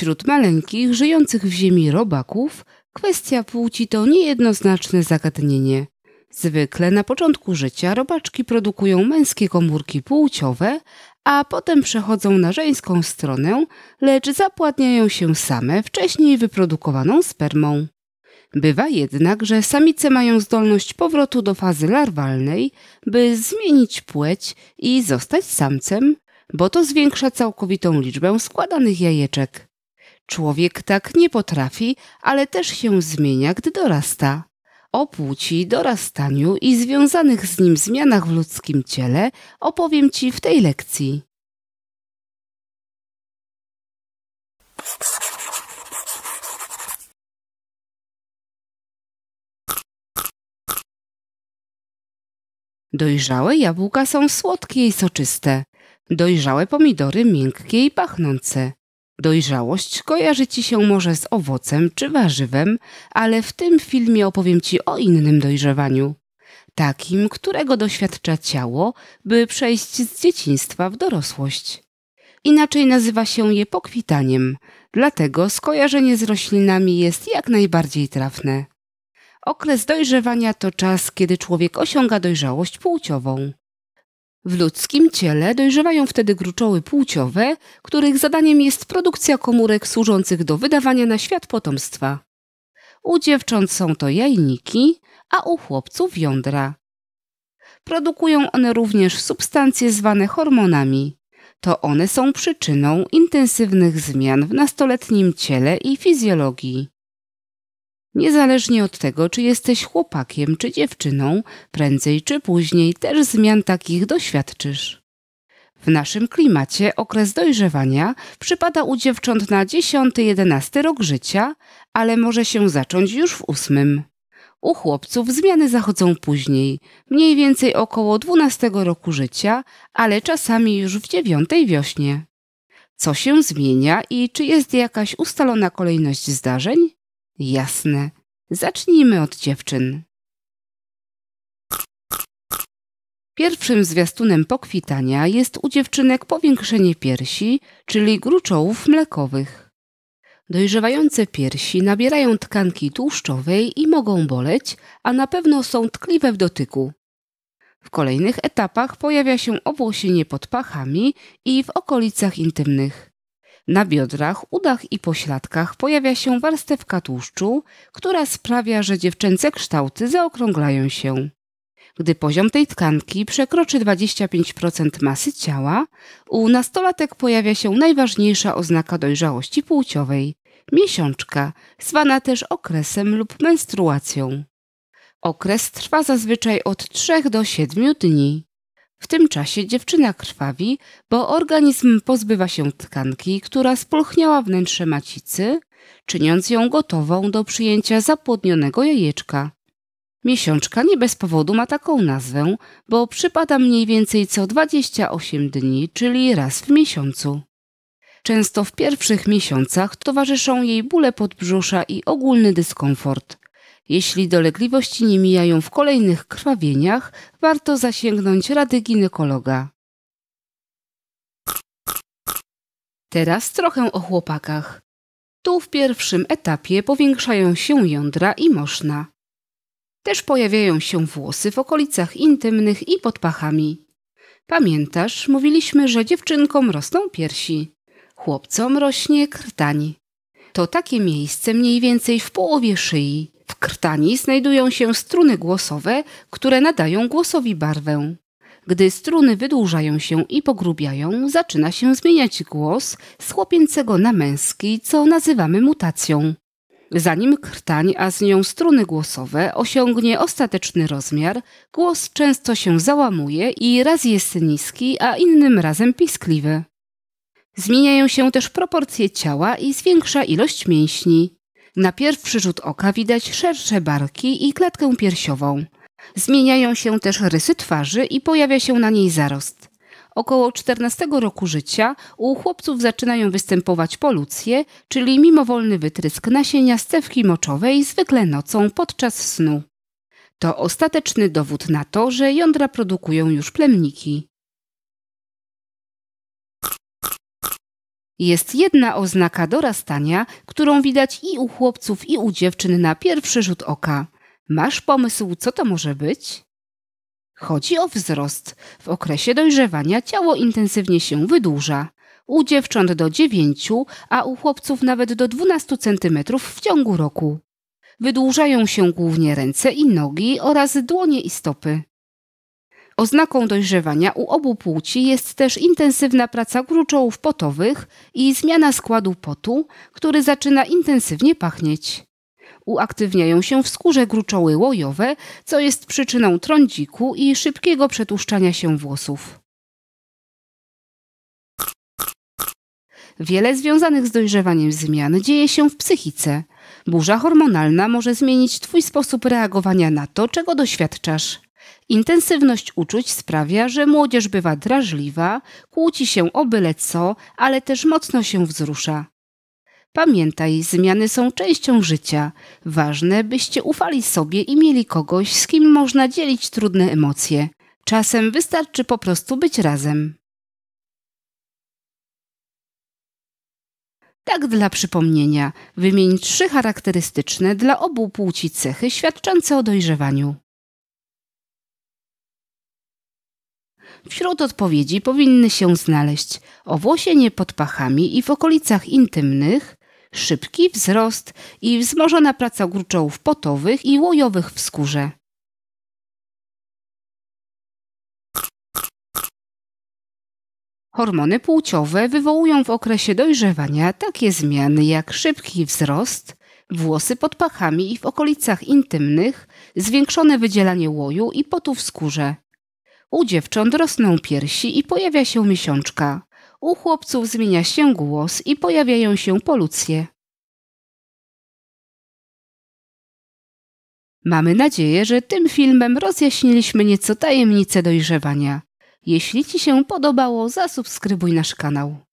Wśród maleńkich, żyjących w ziemi robaków, kwestia płci to niejednoznaczne zagadnienie. Zwykle na początku życia robaczki produkują męskie komórki płciowe, a potem przechodzą na żeńską stronę, lecz zapładniają się same wcześniej wyprodukowaną spermą. Bywa jednak, że samice mają zdolność powrotu do fazy larwalnej, by zmienić płeć i zostać samcem, bo to zwiększa całkowitą liczbę składanych jajeczek. Człowiek tak nie potrafi, ale też się zmienia, gdy dorasta. O płci, dorastaniu i związanych z nim zmianach w ludzkim ciele opowiem Ci w tej lekcji. Dojrzałe jabłka są słodkie i soczyste, dojrzałe pomidory miękkie i pachnące, Dojrzałość kojarzy ci się może z owocem czy warzywem, ale w tym filmie opowiem ci o innym dojrzewaniu. Takim, którego doświadcza ciało, by przejść z dzieciństwa w dorosłość. Inaczej nazywa się je pokwitaniem, dlatego skojarzenie z roślinami jest jak najbardziej trafne. Okres dojrzewania to czas, kiedy człowiek osiąga dojrzałość płciową. W ludzkim ciele dojrzewają wtedy gruczoły płciowe, których zadaniem jest produkcja komórek służących do wydawania na świat potomstwa. U dziewcząt są to jajniki, a u chłopców jądra. Produkują one również substancje zwane hormonami. To one są przyczyną intensywnych zmian w nastoletnim ciele i fizjologii. Niezależnie od tego, czy jesteś chłopakiem czy dziewczyną, prędzej czy później też zmian takich doświadczysz. W naszym klimacie okres dojrzewania przypada u dziewcząt na 10-11 rok życia, ale może się zacząć już w 8. U chłopców zmiany zachodzą później, mniej więcej około 12 roku życia, ale czasami już w 9 wiośnie. Co się zmienia i czy jest jakaś ustalona kolejność zdarzeń? Jasne. Zacznijmy od dziewczyn. Pierwszym zwiastunem pokwitania jest u dziewczynek powiększenie piersi, czyli gruczołów mlekowych. Dojrzewające piersi nabierają tkanki tłuszczowej i mogą boleć, a na pewno są tkliwe w dotyku. W kolejnych etapach pojawia się owłosienie pod pachami i w okolicach intymnych. Na biodrach, udach i pośladkach pojawia się warstewka tłuszczu, która sprawia, że dziewczęce kształty zaokrąglają się. Gdy poziom tej tkanki przekroczy 25% masy ciała, u nastolatek pojawia się najważniejsza oznaka dojrzałości płciowej miesiączka, zwana też okresem lub menstruacją. Okres trwa zazwyczaj od 3 do 7 dni. W tym czasie dziewczyna krwawi, bo organizm pozbywa się tkanki, która spulchniała wnętrze macicy, czyniąc ją gotową do przyjęcia zapłodnionego jajeczka. Miesiączka nie bez powodu ma taką nazwę, bo przypada mniej więcej co 28 dni, czyli raz w miesiącu. Często w pierwszych miesiącach towarzyszą jej bóle podbrzusza i ogólny dyskomfort. Jeśli dolegliwości nie mijają w kolejnych krwawieniach, warto zasięgnąć rady ginekologa. Teraz trochę o chłopakach. Tu w pierwszym etapie powiększają się jądra i moszna. Też pojawiają się włosy w okolicach intymnych i pod pachami. Pamiętasz, mówiliśmy, że dziewczynkom rosną piersi, chłopcom rośnie krtań. To takie miejsce mniej więcej w połowie szyi. W krtani znajdują się struny głosowe, które nadają głosowi barwę. Gdy struny wydłużają się i pogrubiają, zaczyna się zmieniać głos z chłopięcego na męski, co nazywamy mutacją. Zanim krtań, a z nią struny głosowe, osiągnie ostateczny rozmiar, głos często się załamuje i raz jest niski, a innym razem piskliwy. Zmieniają się też proporcje ciała i zwiększa ilość mięśni. Na pierwszy rzut oka widać szersze barki i klatkę piersiową. Zmieniają się też rysy twarzy i pojawia się na niej zarost. Około 14 roku życia u chłopców zaczynają występować polucje, czyli mimowolny wytrysk nasienia stewki moczowej zwykle nocą podczas snu. To ostateczny dowód na to, że jądra produkują już plemniki. Jest jedna oznaka dorastania, którą widać i u chłopców, i u dziewczyn na pierwszy rzut oka. Masz pomysł, co to może być? Chodzi o wzrost. W okresie dojrzewania ciało intensywnie się wydłuża. U dziewcząt do 9, a u chłopców nawet do 12 cm w ciągu roku. Wydłużają się głównie ręce i nogi oraz dłonie i stopy. Oznaką dojrzewania u obu płci jest też intensywna praca gruczołów potowych i zmiana składu potu, który zaczyna intensywnie pachnieć. Uaktywniają się w skórze gruczoły łojowe, co jest przyczyną trądziku i szybkiego przetłuszczania się włosów. Wiele związanych z dojrzewaniem zmian dzieje się w psychice. Burza hormonalna może zmienić Twój sposób reagowania na to, czego doświadczasz. Intensywność uczuć sprawia, że młodzież bywa drażliwa, kłóci się o byle co, ale też mocno się wzrusza. Pamiętaj, zmiany są częścią życia. Ważne, byście ufali sobie i mieli kogoś, z kim można dzielić trudne emocje. Czasem wystarczy po prostu być razem. Tak dla przypomnienia, wymień trzy charakterystyczne dla obu płci cechy świadczące o dojrzewaniu. Wśród odpowiedzi powinny się znaleźć owłosienie pod pachami i w okolicach intymnych, szybki wzrost i wzmożona praca gruczołów potowych i łojowych w skórze. Hormony płciowe wywołują w okresie dojrzewania takie zmiany jak szybki wzrost, włosy pod pachami i w okolicach intymnych, zwiększone wydzielanie łoju i potu w skórze. U dziewcząt rosną piersi i pojawia się miesiączka. U chłopców zmienia się głos i pojawiają się polucje. Mamy nadzieję, że tym filmem rozjaśniliśmy nieco tajemnice dojrzewania. Jeśli Ci się podobało, zasubskrybuj nasz kanał.